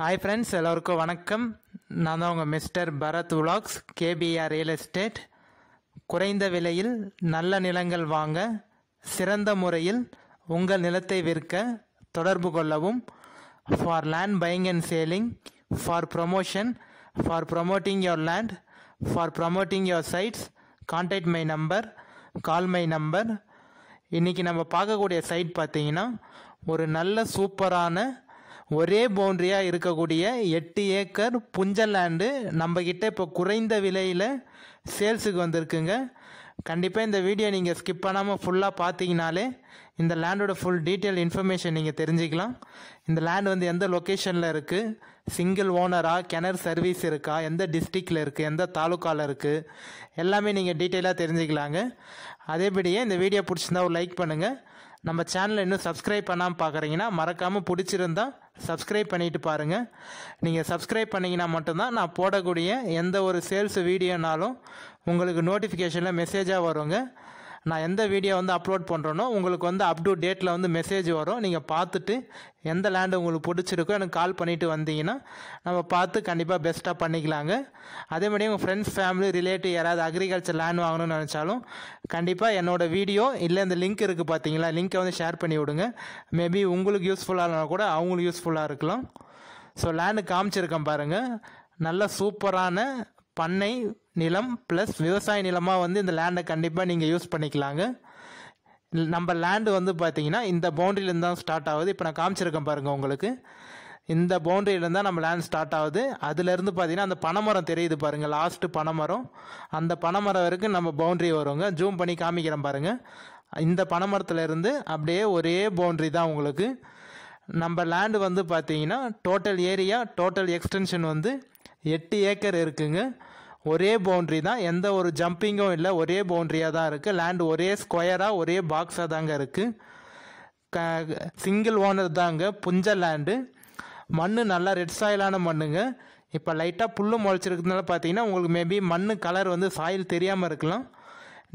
hi friends எல்லோருக்கும் வணக்கம் நான் தான் உங்கள் மிஸ்டர் பரத் உலாக்ஸ் கேபிஆர் ரியல் எஸ்டேட் குறைந்த விலையில் நல்ல நிலங்கள் வாங்க சிறந்த முறையில் உங்கள் நிலத்தை விற்க தொடர்பு கொள்ளவும் for land buying and selling for promotion for promoting your land for promoting your sites contact my number call my number இன்றைக்கி நம்ம பார்க்கக்கூடிய சைட் பார்த்தீங்கன்னா ஒரு நல்ல சூப்பரான ஒரே பவுண்ட்ரியாக இருக்கக்கூடிய எட்டு ஏக்கர் புஞ்சல் லேண்டு நம்மக்கிட்ட இப்போ குறைந்த விலையில் சேல்ஸுக்கு வந்திருக்குங்க கண்டிப்பாக இந்த வீடியோ நீங்கள் ஸ்கிப் பண்ணாமல் ஃபுல்லாக பார்த்தீங்கனாலே இந்த லேண்டோட ஃபுல் டீட்டெயில் இன்ஃபர்மேஷன் நீங்கள் தெரிஞ்சுக்கலாம் இந்த லேண்ட் வந்து எந்த லொக்கேஷனில் இருக்குது சிங்கிள் ஓனராக கிணறு சர்வீஸ் இருக்கா எந்த டிஸ்ட்ரிக்டில் இருக்குது எந்த தாலுக்காவில் இருக்குது எல்லாமே நீங்கள் டீட்டெயிலாக தெரிஞ்சுக்கலாங்க அதேபடியே இந்த வீடியோ பிடிச்சிருந்தா ஒரு லைக் பண்ணுங்கள் நம்ம சேனலை இன்னும் சப்ஸ்கிரைப் பண்ணாமல் பார்க்குறீங்கன்னா மறக்காமல் பிடிச்சிருந்தா சப்ஸ்கிரைப் பண்ணிவிட்டு பாருங்கள் நீங்கள் சப்ஸ்கிரைப் பண்ணிங்கன்னா மட்டும்தான் நான் போடக்கூடிய எந்த ஒரு சேல்ஸ் வீடியோனாலும் உங்களுக்கு நோட்டிஃபிகேஷனில் மெசேஜாக வருங்க நான் எந்த வீடியோ வந்து அப்லோட் பண்ணுறேனோ உங்களுக்கு வந்து அப் டு டேட்டில் வந்து மெசேஜ் வரும் நீங்கள் பார்த்துட்டு எந்த லேண்டு உங்களுக்கு பிடிச்சிருக்கோ எனக்கு கால் பண்ணிவிட்டு வந்தீங்கன்னா நம்ம பார்த்து கண்டிப்பாக பெஸ்ட்டாக பண்ணிக்கலாங்க அதே மாதிரி உங்கள் ஃப்ரெண்ட்ஸ் ஃபேமிலி ரிலேட்டிவ் யாராவது அக்ரிகல்ச்சர் லேண்ட் வாங்கணும்னு நினச்சாலும் கண்டிப்பாக என்னோடய வீடியோ இல்லை இந்த லிங்க் இருக்குது பார்த்தீங்களா லிங்க்கை வந்து ஷேர் பண்ணி விடுங்க மேபி உங்களுக்கு யூஸ்ஃபுல்லாக இருந்தால் கூட அவங்களுக்கு யூஸ்ஃபுல்லாக இருக்கலாம் ஸோ லேண்டு காமிச்சிருக்கேன் பாருங்கள் நல்ல சூப்பரான பண்ணை நிலம் ப்ளஸ் விவசாய நிலமாக வந்து இந்த லேண்டை கண்டிப்பாக நீங்கள் யூஸ் பண்ணிக்கலாங்க நம்ம லேண்டு வந்து பார்த்தீங்கன்னா இந்த பவுண்ட்ரியிலேருந்து தான் ஸ்டார்ட் ஆகுது இப்போ நான் காமிச்சிருக்கேன் பாருங்கள் உங்களுக்கு இந்த பவுண்டரியிலேருந்து தான் நம்ம லேண்ட் ஸ்டார்ட் ஆகுது அதுலேருந்து பார்த்தீங்கன்னா அந்த பனைமரம் தெரியுது பாருங்கள் லாஸ்ட்டு பனைமரம் அந்த பனைமரம் வரைக்கும் நம்ம பவுண்ட்ரி வருங்க ஜூம் பண்ணி காமிக்கிறேன் பாருங்கள் இந்த பனைமரத்துலேருந்து அப்படியே ஒரே பவுண்ட்ரி தான் உங்களுக்கு நம்ம லேண்டு வந்து பார்த்தீங்கன்னா டோட்டல் ஏரியா டோட்டல் எக்ஸ்டென்ஷன் வந்து எட்டு ஏக்கர் இருக்குங்க ஒரே பவுண்ட்ரி தான் எந்த ஒரு ஜம்பிங்கும் இல்லை ஒரே பவுண்ட்ரியாக தான் இருக்குது லேண்ட் ஒரே ஸ்கொயராக ஒரே பாக்ஸாக தாங்க இருக்குது க சிங்கிள் ஓனர் தாங்க புஞ்ச லேண்டு மண் நல்லா ரெட் சாயிலான மண்ணுங்க இப்போ லைட்டாக புல் முளைச்சிருக்கிறதுனால பார்த்தீங்கன்னா உங்களுக்கு மேபி மண் கலர் வந்து சாயில் தெரியாமல் இருக்கலாம்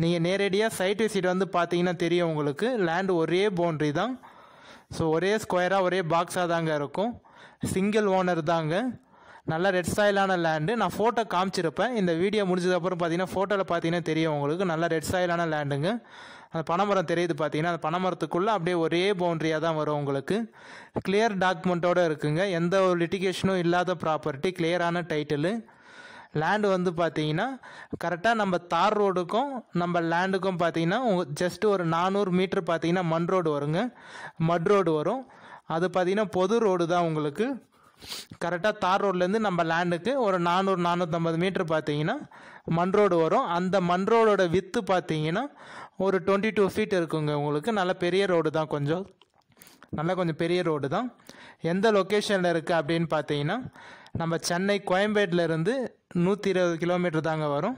நீங்கள் நேரடியாக சைட் விசிட் வந்து பார்த்தீங்கன்னா தெரியும் உங்களுக்கு லேண்டு ஒரே பவுண்ட்ரி தான் ஸோ ஒரே ஸ்கொயராக ஒரே பாக்ஸாக தாங்க இருக்கும் சிங்கிள் ஓனர் தாங்க நல்ல ரெட் சாயிலான லேண்டு நான் ஃபோட்டோ காமிச்சிருப்பேன் இந்த வீடியோ முடிஞ்சதுக்கப்புறம் பார்த்தீங்கன்னா ஃபோட்டோவில் பார்த்தீங்கன்னா தெரியும் உங்களுக்கு நல்ல ரெட் சாயிலான லேண்டுங்க அந்த பனைமரம் தெரியுது பார்த்தீங்கன்னா அந்த பனைமரத்துக்குள்ளே அப்படியே ஒரே பவுண்ட்ரியாக தான் வரும் உங்களுக்கு கிளியர் டாக்குமெண்ட்டோடு இருக்குங்க எந்த ஒரு லிட்டிகேஷனும் இல்லாத ப்ராப்பர்ட்டி கிளியரான டைட்டிலு லேண்டு வந்து பார்த்தீங்கன்னா கரெக்டாக நம்ம தார் ரோடுக்கும் நம்ம லேண்டுக்கும் பார்த்தீங்கன்னா உங்கள் ஜஸ்ட்டு ஒரு நானூறு மீட்ரு பார்த்தீங்கன்னா மண் ரோடு வருங்க மட் ரோடு வரும் அது பார்த்தீங்கன்னா பொது ரோடு தான் உங்களுக்கு கரெக்டாக தார் ரோட்லேருந்து நம்ம லேண்டுக்கு ஒரு நானூறு நானூற்றம்பது மீட்ரு பார்த்தீங்கன்னா மண் ரோடு வரும் அந்த மண் ரோடோட வித்து பார்த்தீங்கன்னா ஒரு டுவெண்ட்டி டூ ஃபீட் இருக்குங்க உங்களுக்கு நல்ல பெரிய ரோடு தான் கொஞ்சம் நல்லா கொஞ்சம் பெரிய ரோடு தான் எந்த லொக்கேஷனில் இருக்குது அப்படின்னு பார்த்தீங்கன்னா நம்ம சென்னை கோயம்பேட்டிலேருந்து நூற்றி இருபது கிலோமீட்டர் தாங்க வரும்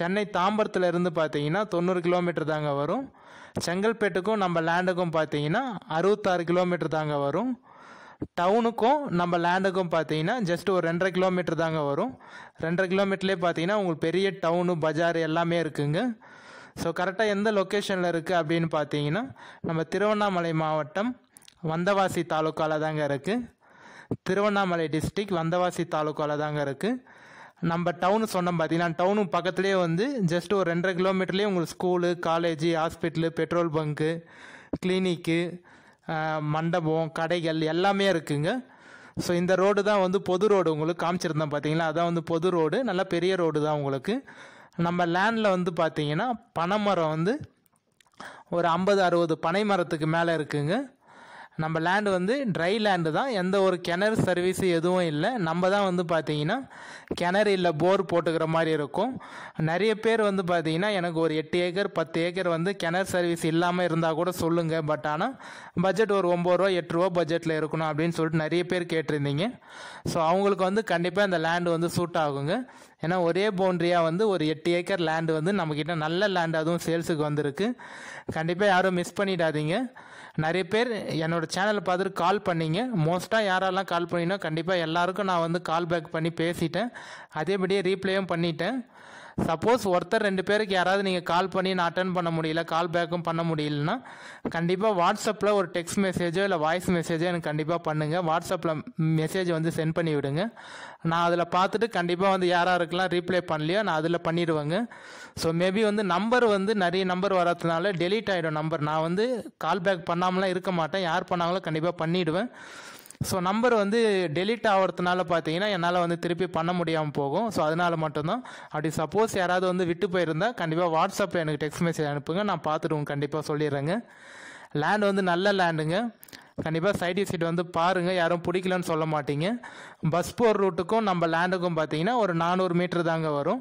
சென்னை தாம்பரத்துலேருந்து பார்த்தீங்கன்னா தொண்ணூறு கிலோமீட்டர் தாங்க வரும் செங்கல்பேட்டுக்கும் நம்ம லேண்டுக்கும் பார்த்தீங்கன்னா அறுபத்தாறு கிலோமீட்டர் தாங்க வரும் டவுனுக்கும் நம்ம லேண்டுக்கும் பார்த்தீங்கன்னா ஜஸ்ட் ஒரு ரெண்டரை கிலோமீட்டர் தாங்க வரும் ரெண்டரை கிலோமீட்டர்லேயே பார்த்தீங்கன்னா உங்களுக்கு பெரிய டவுனு பஜார் எல்லாமே இருக்குங்க ஸோ கரெக்டாக எந்த லொக்கேஷனில் இருக்குது அப்படின்னு பார்த்தீங்கன்னா நம்ம திருவண்ணாமலை மாவட்டம் வந்தவாசி தாலுக்காவில் தாங்க இருக்குது திருவண்ணாமலை டிஸ்ட்ரிக் வந்தவாசி தாலுக்காவில் தாங்க இருக்குது நம்ம டவுனு சொன்னோம் பார்த்தீங்கன்னா டவுனு பக்கத்துலேயே வந்து ஜஸ்ட் ஒரு ரெண்டரை கிலோமீட்டர்லேயே உங்களுக்கு school college hospital petrol bunk clinic மண்டபம் கடைகள் எல்லாமே இருக்குங்க ஸோ இந்த ரோடு தான் வந்து பொது ரோடு உங்களுக்கு காமிச்சிருந்தேன் பார்த்தீங்களா அதான் வந்து பொது ரோடு நல்லா பெரிய ரோடு தான் உங்களுக்கு நம்ம லேண்டில் வந்து பார்த்தீங்கன்னா பனைமரம் வந்து ஒரு ஐம்பது அறுபது பனை மரத்துக்கு மேலே இருக்குங்க நம்ம லேண்டு வந்து ட்ரை லேண்டு தான் எந்த ஒரு கிணறு சர்வீஸு எதுவும் இல்லை நம்ம தான் வந்து பார்த்தீங்கன்னா கிணறு இல்லை போர் போட்டுக்கிற மாதிரி இருக்கும் நிறைய பேர் வந்து பார்த்திங்கன்னா எனக்கு ஒரு எட்டு ஏக்கர் பத்து ஏக்கர் வந்து கிணறு சர்வீஸ் இல்லாமல் இருந்தால் கூட சொல்லுங்கள் பட் ஆனால் பட்ஜெட் ஒரு ஒம்பது ரூபா எட்டு ரூபா பட்ஜெட்டில் இருக்கணும் அப்படின்னு சொல்லிட்டு நிறைய பேர் கேட்டிருந்தீங்க ஸோ அவங்களுக்கு வந்து கண்டிப்பாக அந்த லேண்டு வந்து சூட் ஆகுங்க ஏன்னா ஒரே பவுண்ட்ரியாக வந்து ஒரு எட்டு ஏக்கர் லேண்டு வந்து நம்மக்கிட்ட நல்ல லேண்டாக அதுவும் சேல்ஸுக்கு வந்திருக்கு கண்டிப்பாக யாரும் மிஸ் பண்ணிடாதீங்க நிறைய பேர் என்னோடய சேனலை பார்த்துட்டு கால் பண்ணிங்க மோஸ்ட்டாக யாரெல்லாம் கால் பண்ணினோ கண்டிப்பாக எல்லாருக்கும் நான் வந்து கால் பேக் பண்ணி பேசிட்டேன் அதேபடியே ரீப்ளேயும் பண்ணிட்டேன் சப்போஸ் ஒருத்தர் ரெண்டு பேருக்கு யாராவது நீங்கள் கால் பண்ணி நான் அட்டன் பண்ண முடியல கால் பேக்கும் பண்ண முடியலன்னா கண்டிப்பாக வாட்ஸ்அப்பில் ஒரு டெக்ஸ்ட் மெசேஜோ இல்லை வாய்ஸ் மெசேஜோ எனக்கு கண்டிப்பாக பண்ணுங்கள் வாட்ஸ்அப்பில் மெசேஜ் வந்து சென்ட் பண்ணி விடுங்க நான் அதில் பார்த்துட்டு கண்டிப்பாக வந்து யாராக இருக்கலாம் ரீப்ளை பண்ணலையோ நான் அதில் பண்ணிடுவேங்க ஸோ மேபி வந்து நம்பர் வந்து நிறைய நம்பர் வரதுனால டெலீட் ஆகிடும் நம்பர் நான் வந்து கால் பேக் பண்ணாமலாம் இருக்க மாட்டேன் யார் பண்ணாங்களோ கண்டிப்பாக பண்ணிவிடுவேன் ஸோ நம்பர் வந்து டெலிட் ஆகிறதுனால பார்த்தீங்கன்னா என்னால் வந்து திருப்பி பண்ண முடியாமல் போகும் ஸோ அதனால் மட்டும்தான் அப்படி சப்போஸ் யாராவது வந்து விட்டு போயிருந்தால் கண்டிப்பாக வாட்ஸ்அப்பில் எனக்கு டெக்ஸ்ட் மெசேஜ் அனுப்புங்க நான் பார்த்துடுவோம் கண்டிப்பாக சொல்லிடுறேங்க லேண்ட் வந்து நல்ல லேண்டுங்க கண்டிப்பாக சைடு சீட் வந்து பாருங்கள் யாரும் பிடிக்கலன்னு சொல்ல மாட்டீங்க பஸ் போர் ரூட்டுக்கும் நம்ம லேண்டுக்கும் பார்த்தீங்கன்னா ஒரு நானூறு மீட்டர் தாங்க வரும்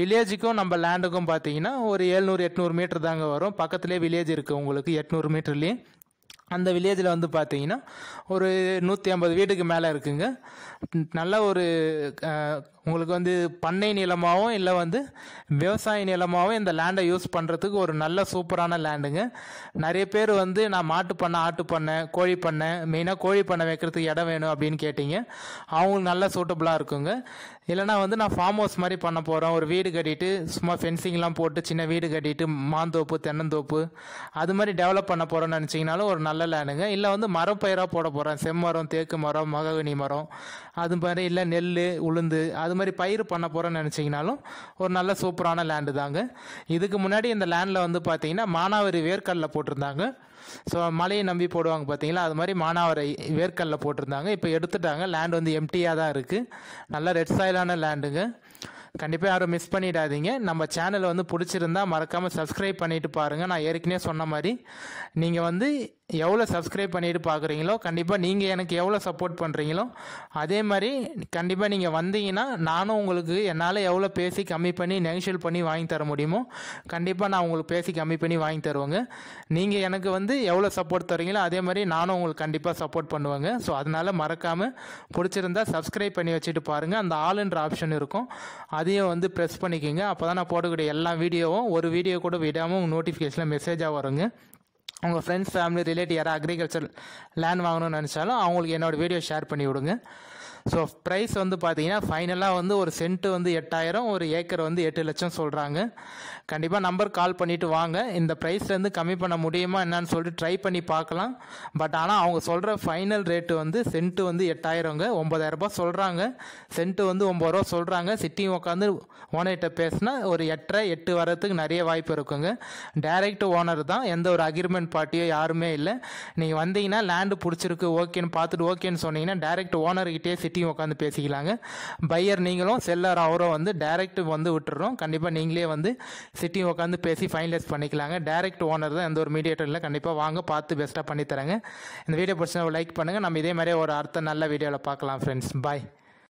வில்லேஜுக்கும் நம்ம லேண்டுக்கும் பார்த்தீங்கன்னா ஒரு ஏழ்நூறு எட்நூறு மீட்டர் தாங்க வரும் பக்கத்துலேயே வில்லேஜ் இருக்குது உங்களுக்கு எட்நூறு மீட்டர்லேயே அந்த வில்லேஜில் வந்து பார்த்தீங்கன்னா ஒரு நூற்றி ஐம்பது வீட்டுக்கு மேலே இருக்குங்க நல்ல ஒரு உங்களுக்கு வந்து பண்ணை நிலமாகவும் இல்லை வந்து விவசாய நிலமாகவும் இந்த லேண்டை யூஸ் பண்ணுறதுக்கு ஒரு நல்ல சூப்பரான லேண்டுங்க நிறைய பேர் வந்து நான் மாட்டு பண்ண ஆட்டு பண்ணை கோழி பண்ணை மெயினாக கோழி பண்ணை வைக்கிறதுக்கு இடம் வேணும் அப்படின்னு கேட்டிங்க அவங்களுக்கு நல்ல சூட்டபுளாக இருக்குங்க இல்லைனா வந்து நான் ஃபார்ம் ஹவுஸ் மாதிரி பண்ண போகிறோம் ஒரு வீடு கட்டிட்டு சும்மா ஃபென்சிங்லாம் போட்டு சின்ன வீடு கட்டிட்டு மாந்தோப்பு தென்னந்தோப்பு அது மாதிரி டெவலப் பண்ண போகிறோம்னு நினச்சிங்கனாலும் ஒரு நல்ல பலலானுங்க இல்லை வந்து மரப்பயிராக போட போகிறேன் செம்மரம் தேக்கு மரம் மகவினி மரம் அது மாதிரி இல்லை நெல் உளுந்து அது மாதிரி பயிர் பண்ண போகிறேன்னு நினச்சிங்கனாலும் ஒரு நல்ல சூப்பரான லேண்டு தாங்க இதுக்கு முன்னாடி இந்த லேண்டில் வந்து பார்த்தீங்கன்னா மானாவரி வேர்க்கல்ல போட்டிருந்தாங்க ஸோ மலையை நம்பி போடுவாங்க பார்த்தீங்களா அது மாதிரி மானாவரை வேர்க்கல்ல போட்டிருந்தாங்க இப்போ எடுத்துட்டாங்க லேண்ட் வந்து எம்டியாக தான் இருக்குது நல்லா ரெட் சாயிலான லேண்டுங்க கண்டிப்பாக யாரும் மிஸ் பண்ணிடாதீங்க நம்ம சேனலை வந்து பிடிச்சிருந்தா மறக்காமல் சப்ஸ்கிரைப் பண்ணிவிட்டு பாருங்கள் நான் ஏற்கனவே சொன்ன மாதிரி நீங்கள் வந்து எவ்வளோ சப்ஸ்கிரைப் பண்ணிட்டு பார்க்குறீங்களோ கண்டிப்பாக நீங்கள் எனக்கு எவ்வளோ சப்போர்ட் பண்ணுறீங்களோ அதே மாதிரி கண்டிப்பாக நீங்கள் வந்தீங்கன்னா நானும் உங்களுக்கு என்னால் எவ்வளோ பேசி கம்மி பண்ணி நெகிஷியல் பண்ணி வாங்கி தர முடியுமோ கண்டிப்பாக நான் உங்களுக்கு பேசி கம்மி பண்ணி வாங்கி தருவோங்க நீங்கள் எனக்கு வந்து எவ்வளோ சப்போர்ட் தரீங்களோ அதே மாதிரி நானும் உங்களுக்கு கண்டிப்பாக சப்போர்ட் பண்ணுவேங்க ஸோ அதனால் மறக்காமல் பிடிச்சிருந்தா சப்ஸ்கிரைப் பண்ணி வச்சுட்டு பாருங்கள் அந்த ஆளுன்ற ஆப்ஷன் இருக்கும் அதையும் வந்து ப்ரெஸ் பண்ணிக்கோங்க அப்போ தான் நான் போடக்கூடிய எல்லா வீடியோவும் ஒரு வீடியோ கூட விடாமல் நோட்டிஃபிகேஷனில் மெசேஜாக வருங்க உங்கள் ஃப்ரெண்ட்ஸ் ஃபேமிலி ரிலேட்டிவ் யாராவது அக்ரிகல்ச்சர் லேண்ட் வாங்கணும்னு நினச்சாலும் அவங்களுக்கு என்னோடய வீடியோ ஷேர் பண்ணி விடுங்க ஸோ ப்ரைஸ் வந்து பார்த்தீங்கன்னா ஃபைனலாக வந்து ஒரு சென்ட் வந்து எட்டாயிரம் ஒரு ஏக்கர் வந்து எட்டு லட்சம் சொல்கிறாங்க கண்டிப்பாக நம்பர் கால் பண்ணிவிட்டு வாங்க இந்த ப்ரைஸ்லேருந்து கம்மி பண்ண முடியுமா என்னன்னு சொல்லிட்டு ட்ரை பண்ணி பார்க்கலாம் பட் ஆனால் அவங்க சொல்கிற ஃபைனல் ரேட்டு வந்து சென்ட்டு வந்து எட்டாயிரங்க ஒம்பதாயிரரூபா சொல்கிறாங்க சென்ட்டு வந்து ஒம்பது ரூபா சொல்கிறாங்க சிட்டியும் உட்காந்து ஓனர்கிட்ட பேசினா ஒரு எட்டரை எட்டு வரத்துக்கு நிறைய வாய்ப்பு இருக்குங்க டைரக்ட் ஓனர் தான் எந்த ஒரு அக்ரிமெண்ட் பார்ட்டியோ யாருமே இல்லை நீங்கள் வந்தீங்கன்னா லேண்டு பிடிச்சிருக்கு ஓகேன்னு பார்த்துட்டு ஓகேன்னு சொன்னீங்கன்னா டைரக்ட் ஓனர்கிட்டே சிட்டி விஷயத்தையும் உட்காந்து பேசிக்கலாங்க பையர் நீங்களும் செல்லர் அவரோ வந்து டைரக்ட் வந்து விட்டுறோம் கண்டிப்பாக நீங்களே வந்து சிட்டியும் உட்காந்து பேசி ஃபைனலைஸ் பண்ணிக்கலாங்க டைரக்ட் ஓனர் தான் எந்த ஒரு மீடியேட்டரில் கண்டிப்பாக வாங்க பார்த்து பெஸ்ட்டாக பண்ணித்தரேங்க இந்த வீடியோ பிடிச்சா லைக் பண்ணுங்கள் நம்ம இதே மாதிரி ஒரு அர்த்தம் நல்ல வீடியோவில் பார்க்கலாம் ஃப்ரெண்ட்ஸ் பாய்